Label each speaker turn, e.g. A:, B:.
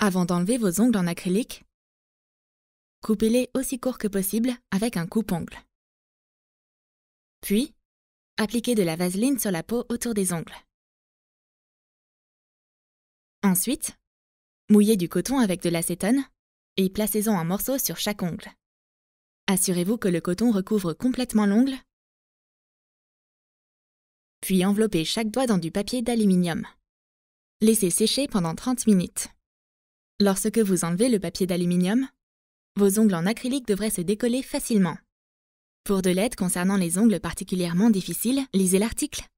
A: Avant d'enlever vos ongles en acrylique, coupez-les aussi court que possible avec
B: un coupe-ongle. Puis, appliquez de la vaseline sur la peau autour des ongles. Ensuite, mouillez
A: du coton avec de l'acétone et placez-en un morceau sur chaque ongle. Assurez-vous que le coton recouvre complètement l'ongle, puis enveloppez
C: chaque doigt dans du papier d'aluminium. Laissez sécher pendant 30 minutes. Lorsque vous enlevez le papier d'aluminium, vos ongles en acrylique devraient se décoller facilement. Pour de l'aide concernant les ongles particulièrement difficiles, lisez l'article